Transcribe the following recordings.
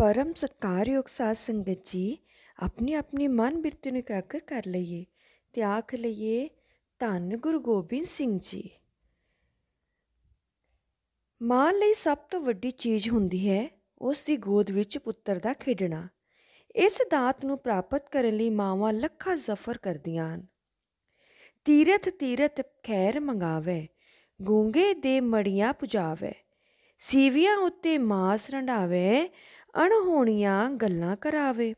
परम ਸਤਿਕਾਰਯੋਗ ਸਾਧ ਸੰਗਤ ਜੀ ਆਪਣੀ ਆਪਣੀ ਮਨ ਬਿਰਤੀ ਨੂੰ ਇਕਾਗਰ ਕਰ ਲਈਏ ਤੇ ਆਖ ਲਈਏ ਧੰਨ ਗੁਰੂ ਗੋਬਿੰਦ ਸਿੰਘ ਜੀ ਮਾਂ ਲਈ ਸਭ ਤੋਂ ਵੱਡੀ ਚੀਜ਼ ਹੁੰਦੀ ਹੈ ਉਸ ਦੀ ਗੋਦ ਵਿੱਚ ਪੁੱਤਰ ਦਾ ਖੇਡਣਾ ਇਸ ਦਾਤ ਨੂੰ ਪ੍ਰਾਪਤ ਕਰਨ ਲਈ ਮਾਵਾਂ ਲੱਖਾਂ ਜ਼ਫਰ ਕਰਦੀਆਂ ਹਨ ਤੀਰਥ ਤੀਰਥ ਖੈਰ ਮੰਗਾਵੇ ਗੂੰਗੇ ਦੇ ਮੜੀਆਂ ਪੁਜਾਵੇ ਸੀਵੀਆਂ ਉੱਤੇ ਮਾਸ ਰੰਡਾਵੇ ਅਣਹੋਣੀਆਂ ਗੱਲਾਂ ਕਰਾਵੇ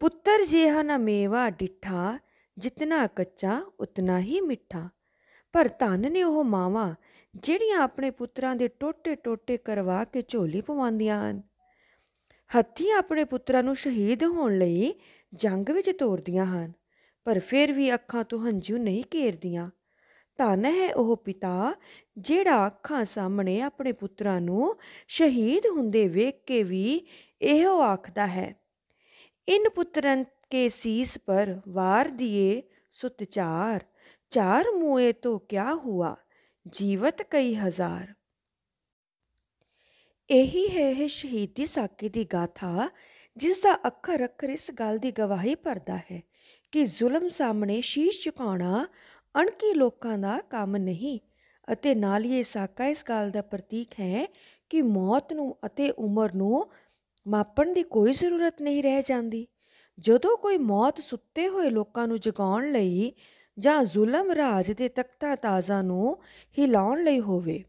ਪੁੱਤਰ ਜਿਹਾ ਨਾ ਮੇਵਾ ਡਿੱਠਾ ਜਿਤਨਾ ਕੱਚਾ ਉਤਨਾ ਹੀ ਮਿੱਠਾ ਪਰ ਧਨ ਨੇ ਉਹ ਮਾਵਾ ਜਿਹੜੀਆਂ ਆਪਣੇ ਪੁੱਤਰਾਂ ਦੇ ਟੋਟੇ-ਟੋਟੇ ਕਰਵਾ ਕੇ ਝੋਲੀ ਪਵਾਉਂਦੀਆਂ ਹਨ ਹੱਥੀ ਆਪਣੇ ਪੁੱਤਰਾਂ ਨੂੰ ਸ਼ਹੀਦ ਹੋਣ ਲਈ ਜੰਗ ਵਿੱਚ ਤੋਰਦੀਆਂ ਹਨ ਪਰ ਫਿਰ ਵੀ ਅੱਖਾਂ ਤੋਂ ਹੰਝੂ ਨਹੀਂ ਘੇਰਦੀਆਂ ਧਨ ਹੈ ਉਹ ਪਿਤਾ ਜਿਹੜਾ ਅੱਖਾਂ ਸਾਹਮਣੇ ਆਪਣੇ ਪੁੱਤਰਾਂ ਨੂੰ ਸ਼ਹੀਦ ਹੁੰਦੇ ਵੇਖ ਕੇ ਵੀ ਇਹੋ ਆਖਦਾ ਹੈ ਇਨ ਪੁੱਤਰਾਂ ਕੇ ਸੀਸ ਪਰ ਵਾਰ ਦਿਏ ਸੁਤ ਚਾਰ ਚਾਰ ਮੂਏ ਤੋਂ ਕਿਆ ਹੁਆ ਜੀਵਤ ਕਈ ਹਜ਼ਾਰ ਇਹੀ ਹੈ ਇਹ ਸ਼ਹੀਦੀ ਸਾਕੇ ਦੀ ਗਾਥਾ ਜਿਸ ਦਾ ਅੱਖਰ ਅੱਖਰ ਇਸ ਗੱਲ ਦੀ ਗਵਾਹੀ ਭਰਦਾ ਹੈ ਕਿ ਜ਼ੁਲਮ ਸਾਹਮਣੇ ਸ਼ੀਸ਼ ਝੁਕਾਉਣਾ ਅਣਕੀ ਲੋਕਾਂ ਦਾ ਕੰਮ ਨਹੀਂ ਅਤੇ ਨਾਲ ਹੀ ਇਹ ਸਾਕਾ ਇਸ ਗੱਲ ਦਾ ਪ੍ਰਤੀਕ ਹੈ ਕਿ ਮੌਤ ਨੂੰ ਅਤੇ ਉਮਰ ਨੂੰ ਮਾਪਣ ਦੀ ਕੋਈ ਜ਼ਰੂਰਤ ਨਹੀਂ ਰਹਿ ਜਾਂਦੀ ਜਦੋਂ ਕੋਈ ਮੌਤ ਸੁੱਤੇ ਹੋਏ ਲੋਕਾਂ ਨੂੰ ਜਗਾਉਣ ਲਈ ਜਾਂ ਜ਼ੁਲਮ ਰਾਜ ਦੇ ਤਖਤਾ ਤਾਜ਼ਾ ਨੂੰ ਹਿਲਾਉਣ ਲਈ ਹੋਵੇ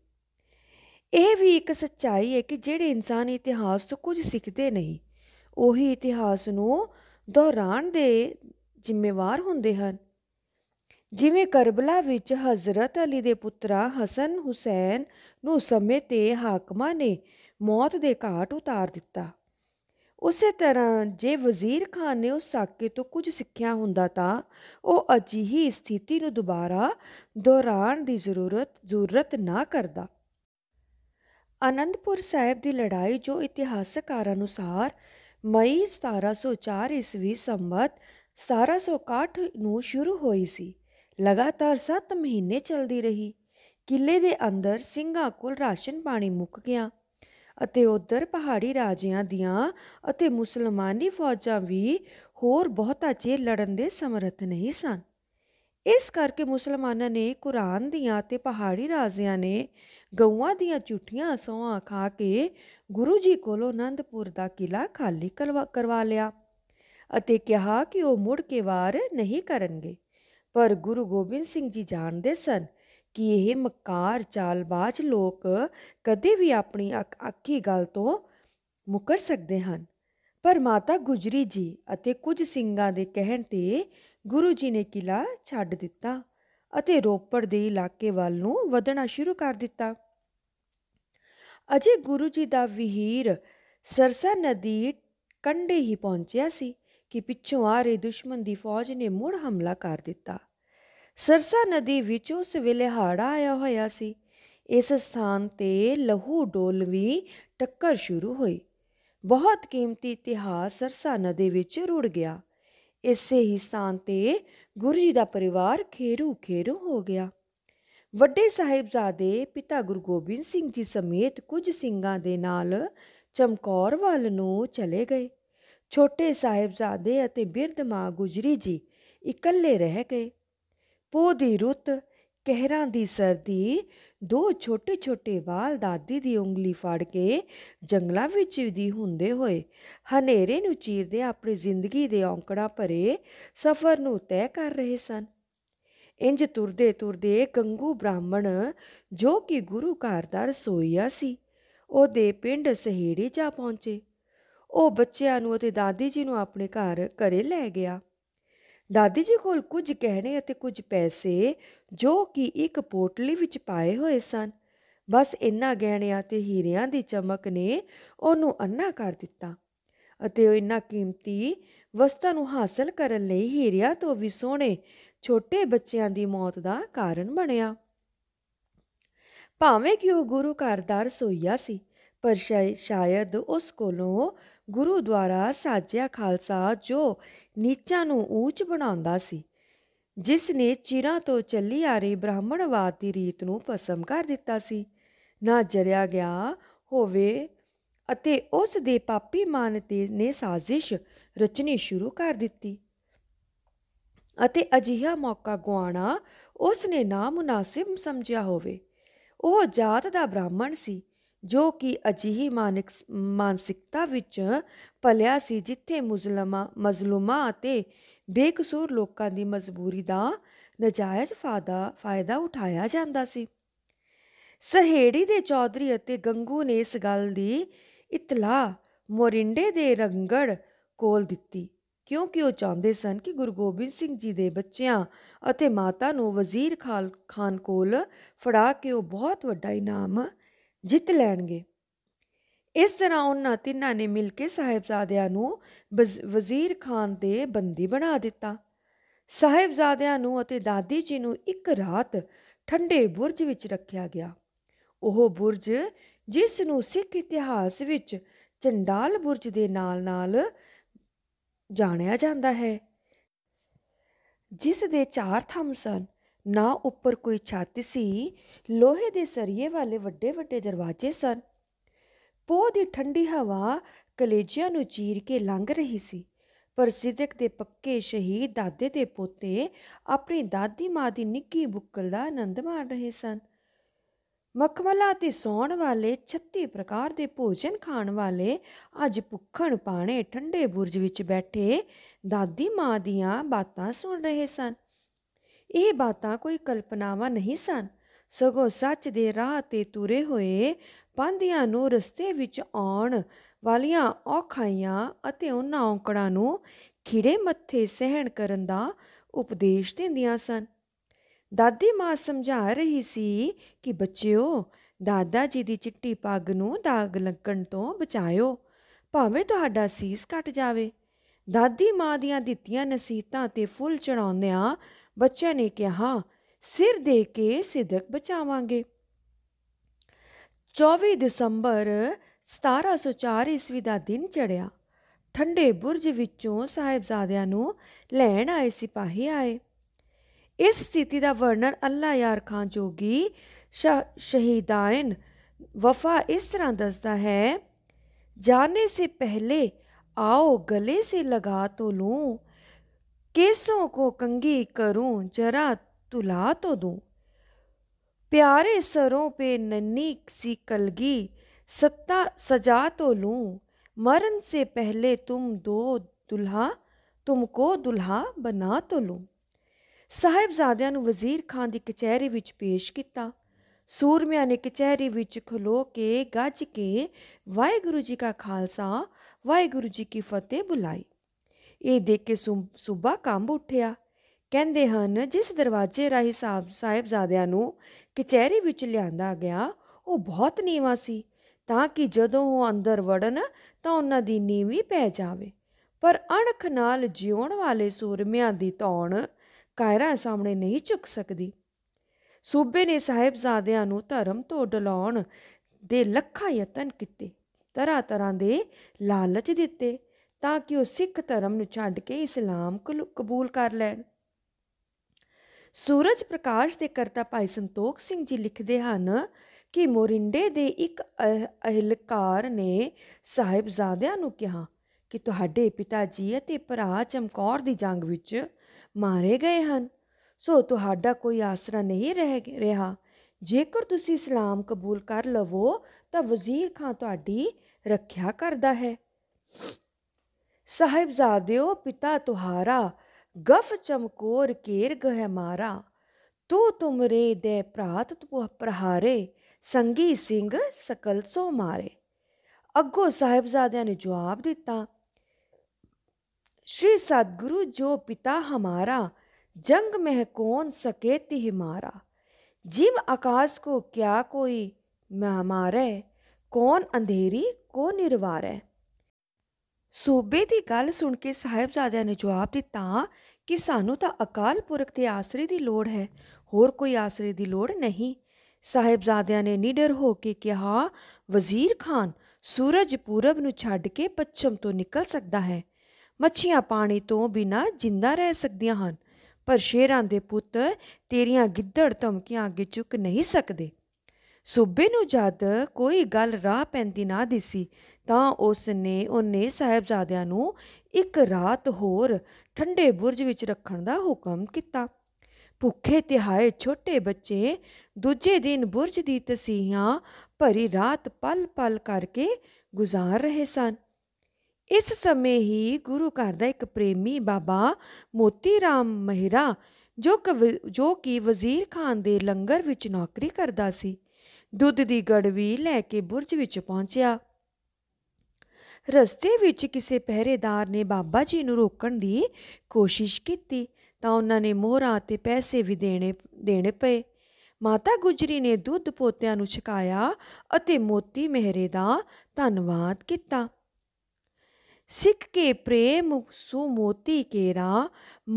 ਇਹ ਵੀ ਇੱਕ ਸੱਚਾਈ ਹੈ ਕਿ ਜਿਹੜੇ ਇਨਸਾਨ ਇਤਿਹਾਸ ਤੋਂ ਕੁਝ ਸਿੱਖਦੇ ਨਹੀਂ ਉਹੀ ਇਤਿਹਾਸ ਨੂੰ ਦੌਰਾਨ ਦੇ ਜ਼ਿੰਮੇਵਾਰ ਹੁੰਦੇ ਹਨ ਜਿਵੇਂ ਕਰਬਲਾ ਵਿੱਚ ਹਜ਼ਰਤ ਅਲੀ ਦੇ ਪੁੱਤਰਾ ਹਸਨ ਹੁਸੈਨ ਨੂੰ ਸਮੇਂ ਤੇ ਹਾਕਮਾਂ ਨੇ ਮੌਤ ਦੇ ਘਾਟ ਉਤਾਰ ਦਿੱਤਾ ਉਸੇ ਤਰ੍ਹਾਂ ਜੇ ਵਜ਼ੀਰ ਖਾਨ ਨੇ ਉਸ ਸਾਕੇ ਤੋਂ ਕੁਝ ਸਿੱਖਿਆ ਹੁੰਦਾ ਤਾਂ ਉਹ ਅਜਿਹੀ ਸਥਿਤੀ ਨੂੰ ਦੁਬਾਰਾ ਦੁਹਰਾਉਣ ਦੀ ਜ਼ਰੂਰਤ ਜ਼ਰੂਰਤ ਨਾ ਕਰਦਾ ਅਨੰਦਪੁਰ ਸਾਹਿਬ ਦੀ ਲੜਾਈ ਜੋ ਇਤਿਹਾਸਕਾਰਾਂ ਅਨੁਸਾਰ ਮਈ 1704 ਈਸਵੀ ਸੰਮਤ 1761 ਨੂੰ ਸ਼ੁਰੂ ਹੋਈ ਸੀ ਲਗਾਤਾਰ 7 ਮਹੀਨੇ ਚੱਲਦੀ ਰਹੀ ਕਿਲੇ ਦੇ ਅੰਦਰ ਸਿੰਘਾਂ ਕੋਲ ਰਾਸ਼ਨ ਪਾਣੀ ਮੁੱਕ ਗਿਆ ਅਤੇ ਉਧਰ ਪਹਾੜੀ ਰਾਜਿਆਂ ਦੀਆਂ ਅਤੇ ਮੁਸਲਮਾਨੀ ਫੌਜਾਂ ਵੀ ਹੋਰ ਬਹੁਤਾ ਚੇ ਲੜਨ ਦੇ ਸਮਰੱਥ ਨਹੀਂ ਸਨ ਇਸ ਕਰਕੇ ਮੁਸਲਮਾਨਾਂ ਨੇ ਕੁਰਾਨ ਦੀਆਂ ਤੇ ਪਹਾੜੀ ਰਾਜਿਆਂ ਨੇ ਗਊਆਂ ਦੀਆਂ ਝੂਠੀਆਂ ਸੌਆਂ ਖਾ ਕੇ ਗੁਰੂ ਜੀ ਕੋਲੋਂ ਅਨੰਦਪੁਰ ਦਾ ਕਿਲਾ ਖਾਲੀ ਕਰਵਾ ਲਿਆ ਅਤੇ ਕਿਹਾ ਕਿ ਉਹ ਮੁੜ ਕੇ ਵਾਰ ਨਹੀਂ ਕਰਨਗੇ ਪਰ ਗੁਰੂ ਗੋਬਿੰਦ ਸਿੰਘ ਜੀ ਜਾਣਦੇ ਸਨ ਕਿ ਇਹ ਮਕਾਰ ਚਾਲਬਾਜ਼ ਲੋਕ ਕਦੇ ਵੀ ਆਪਣੀ ਅੱਖੀ ਗੱਲ ਤੋਂ ਮੁਕਰ ਸਕਦੇ ਹਨ ਪਰ ਮਾਤਾ ਗੁਜਰੀ ਜੀ ਅਤੇ ਕੁਝ ਸਿੰਘਾਂ ਦੇ ਕਹਿਣ ਤੇ ਗੁਰੂ ਜੀ ਨੇ ਕਿਲਾ ਛੱਡ ਦਿੱਤਾ ਅਤੇ ਰੋਪੜ ਦੇ ਇਲਾਕੇ ਵੱਲ ਨੂੰ ਵਧਣਾ ਸ਼ੁਰੂ ਕਰ ਦਿੱਤਾ ਅਜੇ ਗੁਰੂ ਜੀ ਦਾ ਵਿਹੀਰ ਸਰਸਾ ਨਦੀ ਕੰਢੇ ਹੀ ਪਹੁੰਚਿਆ ਸੀ ਕਿ ਪਿੱਛੋਂ ਆ ਰਹੀ ਦੁਸ਼ਮਣ ਦੀ ਫੌਜ ਨੇ ਮੁੜ ਹਮਲਾ ਕਰ ਦਿੱਤਾ ਸਰਸਾ ਨਦੀ ਵਿੱਚ ਉਸ ਵੇਲੇ ਹਾੜਾ ਆਇਆ ਹੋਇਆ ਸੀ ਇਸ ਸਥਾਨ ਤੇ ਲਹੂ ਡੋਲਵੀ ਟੱਕਰ ਸ਼ੁਰੂ ਹੋਈ ਬਹੁਤ ਕੀਮਤੀ ਇਤਿਹਾਸ ਸਰਸਾ ਨਦੀ ਵਿੱਚ ਰੁੜ ਗਿਆ ਇਸੇ ਹੀ ਸਥਾਨ ਤੇ ਗੁਰੂ ਜੀ ਦਾ ਪਰਿਵਾਰ ਖੇਰੂ ਖੇਰੂ ਹੋ ਗਿਆ ਵੱਡੇ ਸਾਹਿਬਜ਼ਾਦੇ ਪਿਤਾ ਗੁਰੂ ਗੋਬਿੰਦ ਸਿੰਘ ਜੀ ਸਮੇਤ ਕੁਝ ਸਿੰਘਾਂ ਦੇ ਨਾਲ ਚਮਕੌਰ ਵੱਲ ਨੂੰ ਚਲੇ ਗਏ ਛੋਟੇ ਸਾਹਿਬਜ਼ਾਦੇ ਅਤੇ ਬਿਰਧ ਮਾਂ ਗੁਜਰੀ ਜੀ ਇਕੱਲੇ ਰਹਿ ਗਏ ਪੋ ਦੀ ਰੁੱਤ ਕਹਿਰਾਂ ਦੀ ਸਰਦੀ ਦੋ ਛੋਟੇ-ਛੋਟੇ ਵਾਲ ਦਾਦੀ ਦੀ ਉਂਗਲੀ ਫੜ ਕੇ ਜੰਗਲਾਂ ਵਿੱਚ ਦੀ ਹੁੰਦੇ ਹੋਏ ਹਨੇਰੇ ਨੂੰ ਚੀਰਦੇ ਆਪਣੀ ਜ਼ਿੰਦਗੀ ਦੇ ਔਂਕੜਾਂ ਭਰੇ ਸਫ਼ਰ ਨੂੰ ਤੈਅ ਕਰ ਰਹੇ ਸਨ ਇੰਜ ਤੁਰਦੇ ਤੁਰਦੇ ਗੰਗੂ ਬ੍ਰਾਹਮਣ ਜੋ ਕਿ ਗੁਰੂ ਘਰ ਦਾ ਰਸੋਈਆ ਸੀ ਉਹਦੇ ਪਿੰਡ ਸਹੀੜੀ ਜਾ ਪਹੁੰਚੇ ਉਹ ਬੱਚਿਆਂ ਨੂੰ ਅਤੇ ਦਾਦੀ ਜੀ ਨੂੰ ਆਪਣੇ ਘਰ ਘਰੇ ਲੈ ਗਿਆ ਦਾਦੀ ਜੀ ਕੋਲ ਕੁਝ ਕਹਿਣੇ ਅਤੇ ਕੁਝ ਪੈਸੇ ਜੋ ਕਿ ਇੱਕ ਪੋਟਲੀ ਵਿੱਚ ਪਾਏ ਹੋਏ ਸਨ ਬਸ ਇੰਨਾ ਗਹਿਣਿਆਂ ਤੇ ਹੀਰਿਆਂ ਦੀ ਚਮਕ ਨੇ ਉਹਨੂੰ ਅੰਨਾ ਕਰ ਦਿੱਤਾ ਅਤੇ ਉਹ ਇੰਨਾ ਕੀਮਤੀ ਵਸਤਾਂ ਨੂੰ ਹਾਸਲ ਕਰਨ ਲਈ ਹੀਰਿਆਂ ਤੋਂ ਵੀ ਸੋਹਣੇ ਛੋਟੇ ਬੱਚਿਆਂ ਦੀ ਮੌਤ ਦਾ ਕਾਰਨ ਬਣਿਆ ਭਾਵੇਂ ਕਿ ਉਹ ਗੁਰੂ ਘਰ ਦਾ ਰਸੋਈਆ ਸੀ ਪਰ ਸ਼ਾਇਦ ਉਸ ਕੋਲੋਂ ਗੁਰੂ ਦੁਆਰਾ ਸਾਜਿਆ ਖਾਲਸਾ ਜੋ ਨੀਚਾਂ ਨੂੰ ਉੱਚ ਬਣਾਉਂਦਾ ਸੀ ਜਿਸ ਨੇ ਚਿਰਾਂ ਤੋਂ ਚੱਲੀ ਆ ਰਹੀ ਬ੍ਰਾਹਮਣਵਾਦ ਦੀ ਰੀਤ ਨੂੰ ਪਸਮ ਕਰ ਦਿੱਤਾ ਸੀ ਨਾ ਜਰਿਆ ਗਿਆ ਹੋਵੇ ਅਤੇ ਉਸ ਦੇ ਪਾਪੀ ਮਨ ਤੇ ਨੇ ਸਾਜ਼ਿਸ਼ ਰਚਨੀ ਸ਼ੁਰੂ ਕਰ ਦਿੱਤੀ ਅਤੇ ਅਜੀਹਾ ਮੌਕਾ ਗਵਾਣਾ ਉਸ ਨੇ ਨਾ ਮੁਨਾਸਿਬ ਸਮਝਿਆ ਹੋਵੇ ਉਹ ਜਾਤ ਦਾ ਬ੍ਰਾਹਮਣ ਸੀ ਜੋ ਕਿ ਅਜਿਹੀ ਮਾਨਸਿਕਤਾ ਵਿੱਚ ਪਲਿਆ ਸੀ ਜਿੱਥੇ ਮੁਜ਼ਲਮਾ ਮਜ਼ਲੂਮਾ ਅਤੇ ਬੇਕਸੂਰ ਲੋਕਾਂ ਦੀ ਮਜਬੂਰੀ ਦਾ ਨਜਾਇਜ਼ ਫਾਇਦਾ ਫਾਇਦਾ ਉਠਾਇਆ ਜਾਂਦਾ ਸੀ ਸਹੇੜੀ ਦੇ ਚੌਧਰੀ ਅਤੇ ਗੰਗੂ ਨੇ ਇਸ ਗੱਲ ਦੀ ਇਤਲਾ ਮੋਰਿੰਡੇ ਦੇ ਰੰਗੜ ਕੋਲ ਦਿੱਤੀ ਕਿਉਂਕਿ ਉਹ ਚਾਹੁੰਦੇ ਸਨ ਕਿ ਗੁਰੂ ਗੋਬਿੰਦ ਸਿੰਘ ਜੀ ਦੇ ਬੱਚਿਆਂ ਅਤੇ ਮਾਤਾ ਨੂੰ ਵਜ਼ੀਰ ਖਾਨ ਕੋਲ ਫੜਾ ਕੇ ਉਹ ਬਹੁਤ ਵੱਡਾ ਇਨਾਮ ਜਿੱਤ ਲੈਣਗੇ ਇਸ ਤਰ੍ਹਾਂ ਉਹਨਾਂ ਤਿੰਨਾਂ ਨੇ ਮਿਲ ਕੇ ਸਾਹਿਬਜ਼ਾਦਿਆਂ ਨੂੰ ਵਜ਼ੀਰ ਖਾਨ ਦੇ ਬੰਦੀ ਬਣਾ ਦਿੱਤਾ ਸਾਹਿਬਜ਼ਾਦਿਆਂ ਨੂੰ ਅਤੇ ਦਾਦੀ ਜੀ ਨੂੰ ਇੱਕ ਰਾਤ ਠੰਡੇ ਬੁਰਜ ਵਿੱਚ ਰੱਖਿਆ ਗਿਆ ਉਹ ਬੁਰਜ ਜਿਸ ਨੂੰ ਸਿੱਖ ਇਤਿਹਾਸ ਵਿੱਚ ਚੰਡਾਲ ਬੁਰਜ ਦੇ ਨਾਲ-ਨਾਲ ਜਾਣਿਆ ਜਾਂਦਾ ਹੈ ਜਿਸ ਦੇ ਚਾਰ ਥੰਮ ਸਨ ਨਾ ਉੱਪਰ ਕੋਈ ਛੱਤ ਸੀ ਲੋਹੇ ਦੇ ਸਰੀਏ ਵਾਲੇ ਵੱਡੇ ਵੱਡੇ ਦਰਵਾਜ਼ੇ ਸਨ ਪੋ ਦੀ ਠੰਡੀ ਹਵਾ ਕਲੇਜਿਆਂ ਨੂੰ ਚੀਰ ਕੇ ਲੰਘ ਰਹੀ ਸੀ ਪਰ ਸਿੱਧਕ ਦੇ ਪੱਕੇ ਸ਼ਹੀਦ ਦਾਦੇ ਦੇ ਪੋਤੇ ਆਪਣੀ ਦਾਦੀ ਮਾਂ ਦੀ ਨਿੱਕੀ ਬੁੱਕਲ ਦਾ ਆਨੰਦ ਮਾਣ ਰਹੇ ਸਨ ਮਖਮਲਾ ਤੇ ਸੌਣ ਵਾਲੇ 36 ਪ੍ਰਕਾਰ ਦੇ ਭੋਜਨ ਖਾਣ ਵਾਲੇ ਅੱਜ ਭੁੱਖਣ ਪਾਣੇ ਠੰਡੇ ਬੁਰਜ ਵਿੱਚ ਬੈਠੇ ਦਾਦੀ ਮਾਂ ਦੀਆਂ ਬਾਤਾਂ ਸੁਣ ਰਹੇ ਸਨ ਇਹ ਬਾਤਾਂ ਕੋਈ ਕਲਪਨਾਵਾਂ ਨਹੀਂ ਸਨ ਸਗੋਂ ਸੱਚ ਦੇ ਰਾਹ ਤੇ ਤੁਰੇ ਹੋਏ ਪੰਧਿਆਂ ਨੂੰ ਰਸਤੇ ਵਿੱਚ ਆਉਣ ਵਾਲੀਆਂ ਔਖਾਈਆਂ ਅਤੇ ਉਹਨਾਂ ਔਕੜਾਂ ਨੂੰ ਖਿੜੇ ਮੱਥੇ ਸਹਿਣ ਕਰਨ ਦਾ ਉਪਦੇਸ਼ ਦਿੰਦੀਆਂ ਸਨ ਦਾਦੀ ਮਾਂ ਸਮਝਾ ਰਹੀ ਸੀ ਕਿ ਬੱਚਿਓ ਦਾਦਾ ਜੀ ਦੀ ਚਿੱਟੀ ਪੱਗ ਨੂੰ ਦਾਗ ਲੱਗਣ ਤੋਂ ਬਚਾਇਓ ਭਾਵੇਂ ਤੁਹਾਡਾ ਸੀਸ ਕੱਟ ਜਾਵੇ ਦਾਦੀ ਮਾਂ ਦੀਆਂ ਦਿੱਤੀਆਂ ਨਸੀਹਤਾਂ ਤੇ ਫੁੱਲ ਚੜਾਉਂਦਿਆਂ ਬੱਚਿਆਂ ਨੇ ਕਿਹਾ ਸਿਰ ਦੇ ਕੇ ਸਿੱਧਕ ਬਚਾਵਾਂਗੇ 24 ਦਸੰਬਰ 1704 ਈਸਵੀ ਦਾ ਦਿਨ ਚੜਿਆ ਠੰਡੇ ਬੁਰਜ ਵਿੱਚੋਂ ਸਾਹਿਬਜ਼ਾਦਿਆਂ ਨੂੰ ਲੈਣ ਆਏ ਸਿਪਾਹੀ ਆਏ ਇਸ ਸਥਿਤੀ ਦਾ ਵਰਣਨ ਅੱਲਾ ਯਾਰ ਖਾਨ ਜੋਗੀ ਸ਼ਹੀਦਾਇਨ ਵਫਾ ਇਸ ਤਰ੍ਹਾਂ ਦੱਸਦਾ ਹੈ ਜਾਣੇ ਸੇ ਪਹਿਲੇ ਆਓ ਗਲੇ ਸੇ ਲਗਾ ਤੋ ਲੂੰ ਕੇਸੋਂ ਕੋ ਕੰਗੀ ਕਰੂੰ ਜਰਾ ਤੁਲਾ ਤੋ ਦੂੰ ਪਿਆਰੇ ਸਰੋਂ ਪੇ ਨੰਨੀ ਸੀ ਕਲਗੀ ਸੱਤਾ ਸਜਾ ਤੋ ਲੂੰ ਮਰਨ ਸੇ ਪਹਿਲੇ ਤੁਮ ਦੋ ਦੁਲਹਾ ਤੁਮ ਕੋ ਦੁਲਹਾ ਬਣਾ ਤੋ ਲੂੰ ਸਾਹਿਬਜ਼ਾਦਿਆਂ ਨੂੰ ਵਜ਼ੀਰ ਖਾਨ ਦੀ ਕਚਹਿਰੀ ਵਿੱਚ ਪੇਸ਼ ਕੀਤਾ ਸੂਰਮਿਆਂ ਨੇ ਕਚਹਿਰੀ ਵਿੱਚ ਖਲੋ ਕੇ ਗੱਜ ਕੇ ਵਾਹਿਗੁਰੂ ਜੀ ਕਾ ਖਾਲਸਾ ਵਾਹਿਗੁਰੂ ਜੀ ਕੀ ਫਤਿਹ ਬੁਲਾਈ ਇਹ ਦੇਖ ਕੇ ਸੂਬਾ ਕੰਬ ਉੱਠਿਆ ਕਹਿੰਦੇ ਹਨ ਜਿਸ ਦਰਵਾਜ਼ੇ ਰਾਹੀਂ ਸਾਹਿਬ ਸਾਹਿਬਜ਼ਾਦਿਆਂ ਨੂੰ ਕਚਹਿਰੀ ਵਿੱਚ ਲਿਆਂਦਾ ਗਿਆ ਉਹ ਬਹੁਤ ਨੀਵਾ ਸੀ ਤਾਂ ਕਿ ਜਦੋਂ ਉਹ ਅੰਦਰ ਵੜਨ ਤਾਂ ਉਹਨਾਂ ਦੀ ਨੀਵੀਂ ਪੈ ਜਾਵੇ ਪਰ ਅਣਖ ਨਾਲ ਜਿਉਣ ਵਾਲੇ ਸੂਰਮਿਆਂ ਦੀ ਤੌਣ ਕਾਇਰਾ ਸਾਹਮਣੇ ਨਹੀਂ ਝੁਕ ਸਕਦੀ ਸੂਬੇ ਨੇ ਸਾਹਿਬਜ਼ਾਦਿਆਂ ਨੂੰ ਧਰਮ ਤੋਂ ਡਲਾਉਣ ਦੇ ਲੱਖਾਂ ਯਤਨ ਕੀਤੇ ਤਰ੍ਹਾਂ ਤਰ੍ਹਾਂ ਦੇ ਲਾਲਚ ਦਿੱਤੇ ਤਾਂ ਕਿ ਉਹ ਸਿੱਖ ਧਰਮ ਨੂੰ ਛੱਡ ਕੇ ਇਸਲਾਮ ਕਬੂਲ ਕਰ ਲੈਣ ਸੂਰਜ ਪ੍ਰਕਾਸ਼ ਦੇ ਕਰਤਾ ਭਾਈ ਸੰਤੋਖ ਸਿੰਘ ਜੀ ਲਿਖਦੇ ਹਨ ਕਿ ਮੋਰਿੰਡੇ ਦੇ ਇੱਕ ਅਹਿਲਕਾਰ ਨੇ ਸਾਹਿਬਜ਼ਾਦਿਆਂ ਨੂੰ ਕਿਹਾ ਕਿ ਤੁਹਾਡੇ ਪਿਤਾ ਜੀ ਅਤੇ ਭਰਾ ਚਮਕੌਰ ਦੀ ਜੰਗ ਵਿੱਚ ਮਾਰੇ ਗਏ ਹਨ ਸੋ ਤੁਹਾਡਾ ਕੋਈ ਆਸਰਾ ਨਹੀਂ ਰਹਿ ਰਿਹਾ ਜੇਕਰ ਤੁਸੀਂ ਇਸਲਾਮ ਕਬੂਲ ਕਰ ਲਵੋ ਤਾਂ ਵਜ਼ੀਰ ਖਾਂ ਤੁਹਾਡੀ ਰੱਖਿਆ ਕਰਦਾ ਹੈ साहेबजादे पिता तुहारा गफ चमकोर केर गह मारा तू तुम रे दे प्रात प्रहारे संगी सिंह सकल सो मारे अगो साहेबजाद ने जवाब दिता श्री सतगुरु जो पिता हमारा जंग मह कौन सके तिह मारा जिम आकाश को क्या कोई मारे कौन अंधेरी को निर्वार है ਸੂਬੇ ਦੀ ਗੱਲ ਸੁਣ ਕੇ ਸਾਹਿਬਜ਼ਾਦਿਆਂ ਨੇ ਜਵਾਬ ਦਿੱਤਾ ਕਿ ਸਾਨੂੰ ਤਾਂ ਅਕਾਲ ਪੁਰਖ ਦੇ ਆਸਰੇ ਦੀ ਲੋੜ ਹੈ ਹੋਰ ਕੋਈ ਆਸਰੇ ਦੀ ਲੋੜ ਨਹੀਂ ਸਾਹਿਬਜ਼ਾਦਿਆਂ ਨੇ ਨਿਡਰ ਹੋ ਕੇ ਕਿਹਾ ਵਜ਼ੀਰ ਖਾਨ ਸੂਰਜ ਪੂਰਬ ਨੂੰ ਛੱਡ ਕੇ ਪੱਛਮ ਤੋਂ ਨਿਕਲ ਸਕਦਾ ਹੈ ਮੱਛੀਆਂ ਪਾਣੀ ਤੋਂ ਬਿਨਾ ਜਿੰਦਾ ਰਹਿ ਸਕਦੀਆਂ ਹਨ ਪਰ ਸ਼ੇਰਾਂ ਦੇ ਪੁੱਤ ਤੇਰੀਆਂ ਗਿੱਦੜ ਧਮਕੀਆਂ ਅੱਗੇ ਝੁਕ ਨਹੀਂ ਸਕਦੇ ਸੂਬੇ ਨੂੰ ਜਦ ਕੋਈ ਗੱਲ ਰਾਹ ਪੈਂਦੀ ਨਾ ਦਿਸੀ ਤਾਂ ਉਸ ਨੇ ਉਹਨੇ ਸਹਬਜ਼ਾਦਿਆਂ ਨੂੰ ਇੱਕ ਰਾਤ ਹੋਰ ਠੰਡੇ ਬੁਰਜ ਵਿੱਚ ਰੱਖਣ ਦਾ ਹੁਕਮ ਕੀਤਾ ਭੁੱਖੇ ਤਿਹਾਏ ਛੋਟੇ ਬੱਚੇ ਦੂਜੇ ਦਿਨ ਬੁਰਜ ਦੀ ਤਸੀਹਾਂ ਭਰੀ ਰਾਤ ਪਲ-ਪਲ ਕਰਕੇ ਗੁਜ਼ਾਰ ਰਹੇ ਸਨ ਇਸ ਸਮੇਂ ਹੀ ਗੁਰੂ ਘਰ ਦਾ ਇੱਕ ਪ੍ਰੇਮੀ ਬਾਬਾ ਮੋਤੀ ਰਾਮ ਮਹਿਰਾ ਜੋ ਜੋ ਕਿ ਵਜ਼ੀਰ ਖਾਨ ਦੇ ਲੰਗਰ ਵਿੱਚ ਨੌਕਰੀ ਕਰਦਾ ਸੀ ਦੁੱਧ ਦੀ ਗੜਵੀ ਲੈ ਕੇ ਬੁਰਜ ਵਿੱਚ ਪਹੁੰਚਿਆ ਰਸਤੇ ਵਿੱਚ ਕਿਸੇ ਪਹਿਰੇਦਾਰ ਨੇ ਬਾਬਾ ਜੀ ਨੂੰ ਰੋਕਣ ਦੀ ਕੋਸ਼ਿਸ਼ ਕੀਤੀ ਤਾਂ ਉਹਨਾਂ ਨੇ ਮੋਹਰਾਂ ਤੇ ਪੈਸੇ ਵੀ ਦੇਣੇ ਦੇਣੇ ਪਏ ਮਾਤਾ ਗੁਜਰੀ ਨੇ ਦੁੱਧ ਪੋਤਿਆਂ ਨੂੰ ਛਕਾਇਆ ਅਤੇ ਮੋਤੀ ਮਹਿਰੇ ਦਾ ਧੰਨਵਾਦ ਕੀਤਾ ਸਿੱਖ ਕੇ ਪ੍ਰੇਮ ਸੁ ਮੋਤੀ ਕੇਰਾ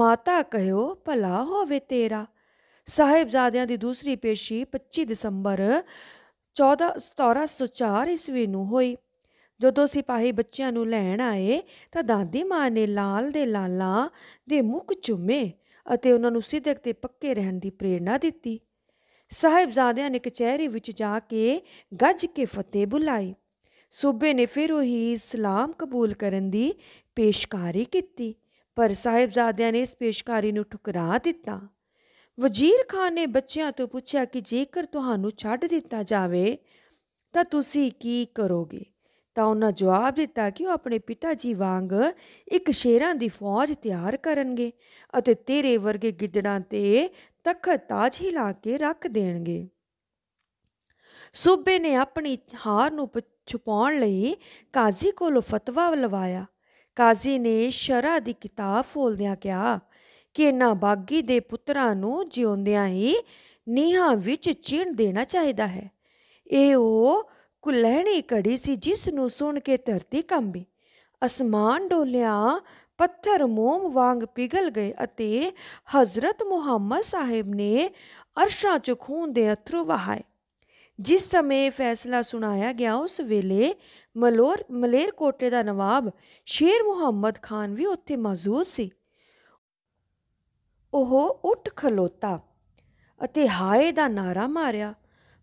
ਮਾਤਾ ਕਹਿਓ ਭਲਾ ਹੋਵੇ ਤੇਰਾ ਸਾਹਿਬਜ਼ਾਦਿਆਂ ਦੀ ਦੂਸਰੀ ਪੇਸ਼ੀ 25 ਦਸੰਬਰ 14 1704 ਈਸਵੀ ਨੂੰ ਹੋਈ ਜਦੋਂ ਸਿਪਾਹੀ ਬੱਚਿਆਂ ਨੂੰ ਲੈਣ ਆਏ ਤਾਂ ਦਾਦੀ ਮਾਂ ਨੇ ਲਾਲ ਦੇ ਲਾਲਾਂ ਦੇ ਮੁਖ ਚੁੰਮੇ ਅਤੇ ਉਹਨਾਂ ਨੂੰ ਸਿੱਧਕ ਤੇ ਪੱਕੇ ਰਹਿਣ ਦੀ ਪ੍ਰੇਰਣਾ ਦਿੱਤੀ ਸਾਹਿਬਜ਼ਾਦਿਆਂ ਨੇ ਕਚਹਿਰੀ ਵਿੱਚ ਜਾ ਕੇ ਗੱਜ ਕੇ ਫਤਿਹ ਬੁਲਾਈ ਸੂਬੇ ਨੇ ਫਿਰ ਉਹੀ ਸਲਾਮ ਕਬੂਲ ਕਰਨ ਦੀ ਪੇਸ਼ਕਾਰੀ ਕੀਤੀ ਪਰ ਸਾਹਿਬਜ਼ਾਦਿਆਂ ਨੇ ਇਸ ਪੇਸ਼ਕਾਰੀ ਨੂੰ ਠੁਕਰਾ ਦਿੱਤਾ ਵਜ਼ੀਰ ਖਾਨ ਨੇ ਬੱਚਿਆਂ ਤੋਂ ਪੁੱਛਿਆ ਕਿ ਜੇਕਰ ਤੁਹਾਨੂੰ ਛੱਡ ਦਿੱਤਾ ਜਾਵੇ ਤਾਂ ਤੁਸੀਂ ਕੀ ਕਰੋਗੇ ਤਾਂ ਉਹਨਾਂ ਜਵਾਬ ਦਿੱਤਾ ਕਿ ਉਹ ਆਪਣੇ ਪਿਤਾ ਜੀ ਵਾਂਗ ਇੱਕ ਸ਼ੇਰਾਂ ਦੀ ਫੌਜ ਤਿਆਰ ਕਰਨਗੇ ਅਤੇ ਤੇਰੇ ਵਰਗੇ ਗਿੱਦੜਾਂ ਤੇ ਤਖਤ ਤਾਜ ਲਾ ਕੇ ਰੱਖ ਦੇਣਗੇ ਸੂਬੇ ਨੇ ਆਪਣੀ ਹਾਰ ਨੂੰ ਛੁਪਾਉਣ ਲਈ ਕਾਜ਼ੀ ਕੋਲੋਂ ਫਤਵਾ ਲਵਾਇਆ ਕਾਜ਼ੀ ਨੇ ਸ਼ਰਾ ਦੀ ਕਿਤਾਬ ਫੋਲਦਿਆਂ ਕਿਹਾ ਕਿ ਇਹਨਾਂ ਬਾਗੀ ਦੇ ਪੁੱਤਰਾਂ ਨੂੰ ਜਿਉਂਦਿਆਂ ਹੀ ਨੀਹਾਂ ਵਿੱਚ ਚਿਣ ਦੇਣਾ ਚਾਹੀਦਾ ਹੈ ਇਹ ਉਹ ਕੁਲਹਿਣੀ ਘੜੀ ਸੀ ਜਿਸ ਨੂੰ ਸੁਣ ਕੇ ਧਰਤੀ ਕੰਬੀ ਅਸਮਾਨ ਡੋਲਿਆ ਪੱਥਰ ਮੋਮ ਵਾਂਗ ਪਿਗਲ ਗਏ ਅਤੇ ਹਜ਼ਰਤ ਮੁਹੰਮਦ ਸਾਹਿਬ ਨੇ ਅਰਸ਼ਾਂ 'ਚ ਖੂਨ ਦੇ ਅਥਰੂ ਵਹਾਏ ਜਿਸ ਸਮੇਂ ਫੈਸਲਾ ਸੁਣਾਇਆ ਗਿਆ ਉਸ ਵੇਲੇ ਮਲੋਰ ਮਲੇਰ ਕੋਟੇ ਦਾ ਨਵਾਬ ਸ਼ੇਰ ਮੁਹੰਮਦ ਖਾਨ ਵੀ ਉੱਥੇ ਮੌਜੂਦ ਸੀ ਉਹ ਉੱਠ ਖਲੋਤਾ ਅਤੇ ਹਾਏ ਦਾ ਨਾਰਾ ਮਾਰਿਆ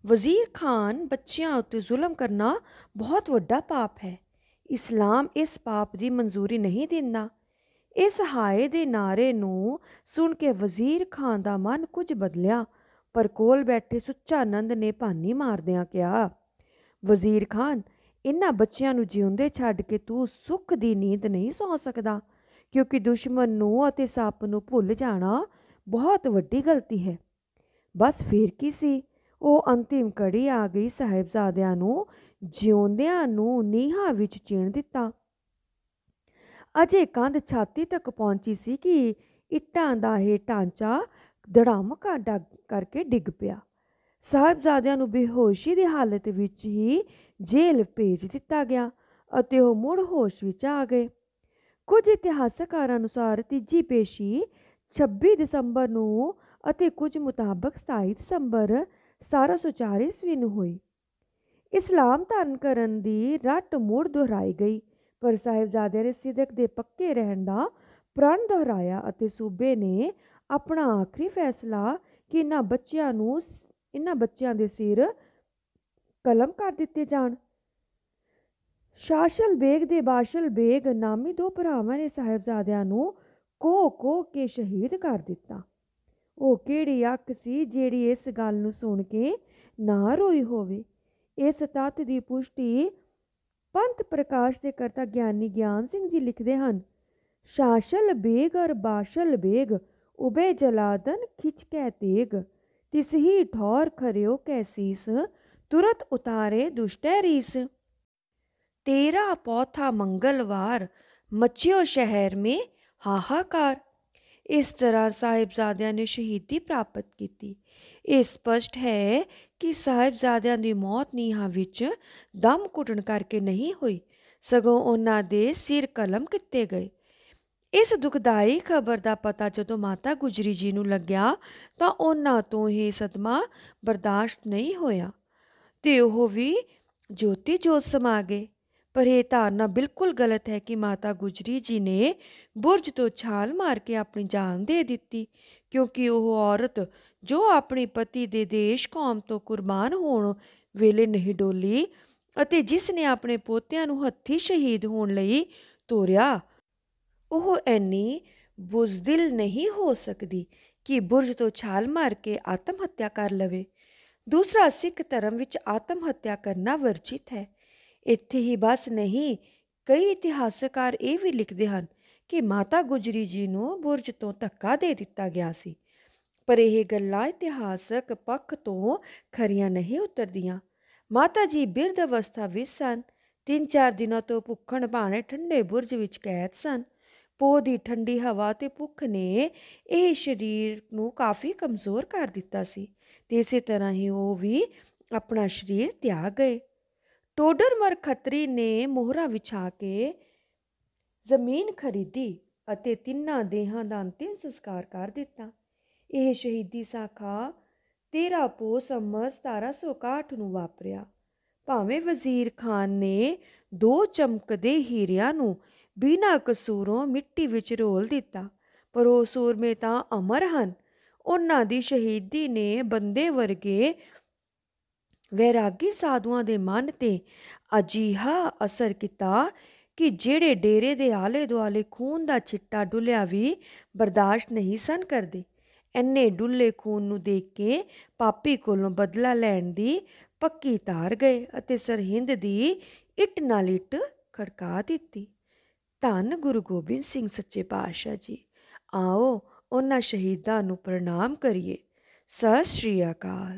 ਵਜ਼ੀਰ ਖਾਨ ਬੱਚਿਆਂ ਉੱਤੇ ਜ਼ੁਲਮ ਕਰਨਾ ਬਹੁਤ ਵੱਡਾ ਪਾਪ ਹੈ ਇਸਲਾਮ ਇਸ ਪਾਪ ਦੀ ਮਨਜ਼ੂਰੀ ਨਹੀਂ ਦਿੰਦਾ ਇਸ ਹਾਏ ਦੇ ਨਾਰੇ ਨੂੰ ਸੁਣ ਕੇ ਵਜ਼ੀਰ ਖਾਨ ਦਾ ਮਨ ਕੁਝ ਬਦਲਿਆ ਪਰ ਕੋਲ ਬੈਠੇ ਸੁੱਚਾ ਆਨੰਦ ਨੇ ਭਾਨੀ ਮਾਰਦਿਆਂ ਕਿਹਾ ਵਜ਼ੀਰ ਖਾਨ ਇਨ੍ਹਾਂ ਬੱਚਿਆਂ ਨੂੰ ਜਿਉਂਦੇ ਛੱਡ ਕੇ ਤੂੰ ਸੁੱਖ ਦੀ ਨੀਂਦ ਨਹੀਂ ਸੌ ਸਕਦਾ ਕਿਉਂਕਿ ਦੁਸ਼ਮਣ ਨੂੰ ਅਤੇ ਸੱਪ ਨੂੰ ਭੁੱਲ ਜਾਣਾ ਬਹੁਤ ਵੱਡੀ ਗਲਤੀ ਹੈ ਬਸ ਫੇਰ ਕੀ ਸੀ ਉਹ ਅੰਤਿਮ ਕੜੀ ਆ ਗਈ ਸਾਹਿਬਜ਼ਾਦਿਆਂ ਨੂੰ ਜਿਉਂਦਿਆਂ ਨੂੰ ਨੀਹਾਂ ਵਿੱਚ ਚਿਣ ਦਿੱਤਾ ਅਜੇ ਕੰਧ ਛਾਤੀ ਤੱਕ ਪਹੁੰਚੀ ਸੀ ਕਿ ਇੱਟਾਂ ਦਾ ਇਹ ਢਾਂਚਾ ਧੜਮ ਕਾ ਕਰਕੇ ਡਿੱਗ ਪਿਆ ਸਾਹਿਬਜ਼ਾਦਿਆਂ ਨੂੰ ਬੇਹੋਸ਼ੀ ਦੀ ਹਾਲਤ ਵਿੱਚ ਹੀ ਜੇਲ੍ਹ ਭੇਜ ਦਿੱਤਾ ਗਿਆ ਅਤੇ ਉਹ ਮੁੜ ਹੋਸ਼ ਵਿੱਚ ਆ ਗਏ ਕੁਝ ਇਤਿਹਾਸਕਾਰਾਂ ਅਨੁਸਾਰ ਤੀਜੀ ਪੇਸ਼ੀ 26 ਦਸੰਬਰ ਨੂੰ ਅਤੇ ਕੁਝ ਮੁਤਾਬਕ 27 ਦਸੰਬਰ 1740 ਵਿੱਚ ਨੂੰ ਹੋਈ ਇਸਲਾਮ ਧਾਰਨ ਕਰਨ ਦੀ ਰੱਟ ਮੁੜ ਦੁਹਰਾਈ ਗਈ ਪਰ ਸਾਹਿਬਜ਼ਾਦੇ ਨੇ ਸਿੱਧਕ ਦੇ ਪੱਕੇ ਰਹਿਣ ਦਾ ਪ੍ਰਣ ਦੁਹਰਾਇਆ ਅਤੇ ਸੂਬੇ ਨੇ ਆਪਣਾ ਆਖਰੀ ਫੈਸਲਾ ਕਿ ਇਹਨਾਂ ਬੱਚਿਆਂ ਨੂੰ ਇਹਨਾਂ ਬੱਚਿਆਂ ਦੇ ਸਿਰ ਕਲਮ ਕਰ ਦਿੱਤੇ ਜਾਣ ਸ਼ਾਸ਼ਲ ਬੇਗ ਦੇ ਬਾਸ਼ਲ ਬੇਗ ਨਾਮੀ ਦੋ ਭਰਾਵਾਂ ਨੇ ਸਾਹਿਬਜ਼ਾਦਿਆਂ ਨੂੰ ਕੋ ਕੋ ਕੇ ਸ਼ਹੀਦ ਕਰ ਦਿੱਤਾ ਉਹ ਕਿਹੜੀ ਅੱਖ ਸੀ ਜਿਹੜੀ ਇਸ ਗੱਲ ਨੂੰ ਸੁਣ ਕੇ ਨਾ ਰੋਈ ਹੋਵੇ ਇਸ ਤੱਤ ਦੀ ਪੁਸ਼ਟੀ ਪੰਥ ਪ੍ਰਕਾਸ਼ ਦੇ ਕਰਤਾ ਗਿਆਨੀ ਗਿਆਨ ਸਿੰਘ ਜੀ ਲਿਖਦੇ ਹਨ ਸ਼ਾਸ਼ਲ ਬੇਗ ਔਰ ਬਾਸ਼ਲ ਬੇਗ ਉਬੇ ਜਲਾਦਨ ਖਿੱਚ ਕੇ ਤੇਗ ਤਿਸ ਹੀ ਠੌਰ ਖਰਿਓ ਕੈਸੀਸ ਤੁਰਤ ਉਤਾਰੇ ਦੁਸ਼ਟੈ ਰੀਸ तेरा पौथा मंगलवार मचियो शहर में ਹਾਹਾਕਾਰ ਇਸ ਤਰ੍ਹਾਂ ਸਾਹਿਬਜ਼ਾਦਿਆਂ ਨੇ ਸ਼ਹੀਦੀ ਪ੍ਰਾਪਤ ਕੀਤੀ ਇਹ ਸਪਸ਼ਟ ਹੈ ਕਿ ਸਾਹਿਬਜ਼ਾਦਿਆਂ ਦੀ ਮੌਤ ਨੀਹਾਂ ਵਿੱਚ ਦਮ ਘੁੱਟਣ ਕਰਕੇ ਨਹੀਂ ਹੋਈ ਸਗੋਂ ਉਹਨਾਂ ਦੇ ਸਿਰ ਕਲਮ ਕੀਤੇ ਗਏ ਇਸ ਦੁਖਦਾਈ ਖਬਰ ਦਾ ਪਤਾ ਜਦੋਂ ਮਾਤਾ ਗੁਜਰੀ ਜੀ ਨੂੰ ਲੱਗਿਆ ਤਾਂ ਉਹਨਾਂ ਤੋਂ ਇਹ ਸਦਮਾ ਬਰਦਾਸ਼ਤ ਨਹੀਂ ਹੋਇਆ ਤੇ ਉਹ ਵੀ ਜੋਤੀ ਜੋਤ ਸਮਾ ਗਏ ਪਰ ਇਹ ਧਾਰਨਾ ਬਿਲਕੁਲ ਗਲਤ ਹੈ ਕਿ ਮਾਤਾ ਗੁਜਰੀ ਜੀ ਨੇ ਬੁਰਜ ਤੋਂ ਛਾਲ ਮਾਰ ਕੇ ਆਪਣੀ ਜਾਨ ਦੇ ਦਿੱਤੀ ਕਿਉਂਕਿ ਉਹ ਔਰਤ ਜੋ ਆਪਣੇ ਪਤੀ ਦੇ ਦੇਸ਼ ਕੌਮ ਤੋਂ ਕੁਰਬਾਨ ਹੋਣ ਵੇਲੇ ਨਹੀਂ ਡੋਲੀ ਅਤੇ ਜਿਸ ਨੇ ਆਪਣੇ ਪੋਤਿਆਂ ਨੂੰ ਹੱਥੀ ਸ਼ਹੀਦ ਹੋਣ ਲਈ ਤੋਰਿਆ ਉਹ ਐਨੀ ਬੁਜ਼ਦਿਲ ਨਹੀਂ ਹੋ ਸਕਦੀ ਕਿ ਬੁਰਜ ਤੋਂ ਛਾਲ ਮਾਰ ਕੇ ਆਤਮ ਹੱਤਿਆ ਕਰ ਲਵੇ ਦੂਸਰਾ ਸਿੱਖ ਧਰਮ ਵਿੱਚ ਆਤਮ ਹੱਤਿਆ ਕਰਨਾ ਵਰਜਿਤ ਹੈ ਇੱਥੇ ਹੀ ਬਸ ਨਹੀਂ ਕਈ ਇਤਿਹਾਸਕਾਰ ਇਹ ਵੀ ਲਿਖਦੇ ਹਨ ਕਿ ਮਾਤਾ ਗੁਜਰੀ ਜੀ ਨੂੰ ਬੁਰਜ ਤੋਂ ਧੱਕਾ ਦੇ ਦਿੱਤਾ ਗਿਆ ਸੀ ਪਰ ਇਹ ਗੱਲਾਂ ਇਤਿਹਾਸਕ ਪੱਖ ਤੋਂ ਖਰੀਆਂ ਨਹੀਂ ਉਤਰਦੀਆਂ ਮਾਤਾ ਜੀ ਬਿਰਧ ਅਵਸਥਾ ਵਿੱਚ ਸਨ 3-4 ਦਿਨਾਂ ਤੋਂ ਭੁੱਖਣ ਭਾਣੇ ਠੰਡੇ ਬੁਰਜ ਵਿੱਚ ਕੈਦ ਸਨ ਪੋ ਦੀ ਠੰਡੀ ਹਵਾ ਤੇ ਭੁੱਖ ਨੇ ਇਹ ਸਰੀਰ ਨੂੰ ਕਾਫੀ ਕਮਜ਼ੋਰ ਕਰ ਦਿੱਤਾ ਸੀ ਤੇ ਇਸੇ ਤਰ੍ਹਾਂ ਹੀ ਉਹ ਵੀ ਆਪਣਾ ਸਰੀਰ ਤਿਆਗ ਗਏ ਟੋਡਰਮਰ ਖੱਤਰੀ ਨੇ ਮੋਹਰਾ ਵਿਛਾ ਕੇ ਜ਼ਮੀਨ ਖਰੀਦੀ ਅਤੇ ਤਿੰਨਾਂ ਦੇਹਾਂ ਦਾ ਅੰਤਿਮ ਸੰਸਕਾਰ ਕਰ ਦਿੱਤਾ ਇਹ ਸ਼ਹੀਦੀ ਸਾਖਾ 13 ਪੋ ਸੰਮਤ 1761 ਨੂੰ ਵਾਪਰਿਆ ਭਾਵੇਂ ਵਜ਼ੀਰ ਖਾਨ ਨੇ ਦੋ ਚਮਕਦੇ ਹੀਰਿਆਂ ਨੂੰ ਬਿਨਾਂ ਕਸੂਰੋਂ ਮਿੱਟੀ ਵਿੱਚ ਰੋਲ ਦਿੱਤਾ ਪਰ ਉਹ ਸੂਰਮੇ ਤਾਂ ਅਮਰ ਹਨ ਉਹਨਾਂ ਦੀ ਸ਼ਹੀਦੀ ਨੇ ਬੰਦੇ ਵਰਗੇ ਵੈਰਾਗੀ ਸਾਧੂਆਂ ਦੇ ਮਨ ਤੇ ਅਜੀਹਾ ਅਸਰ ਕੀਤਾ ਕਿ ਜਿਹੜੇ ਡੇਰੇ ਦੇ ਆਲੇ ਦੁਆਲੇ ਖੂਨ ਦਾ ਛਿੱਟਾ ਡੁੱਲਿਆ ਵੀ ਬਰਦਾਸ਼ਤ ਨਹੀਂ ਸਨ ਕਰਦੇ ਐਨੇ ਡੁੱਲੇ ਖੂਨ ਨੂੰ ਦੇਖ ਕੇ ਪਾਪੀ ਕੋਲੋਂ ਬਦਲਾ ਲੈਣ ਦੀ ਪੱਕੀ ਧਾਰ ਗਏ ਅਤੇ ਸਰਹਿੰਦ ਦੀ ਇੱਟ ਨਾਲ ਇੱਟ ਖੜਕਾ ਦਿੱਤੀ ਧੰਨ ਗੁਰੂ ਗੋਬਿੰਦ ਸਿੰਘ ਸੱਚੇ ਪਾਤਸ਼ਾਹ ਜੀ ਆਓ ਉਹਨਾਂ ਸ਼ਹੀਦਾਂ ਨੂੰ ਪ੍ਰਣਾਮ ਕਰੀਏ ਸਤਿ ਸ਼੍ਰੀ ਅਕਾਲ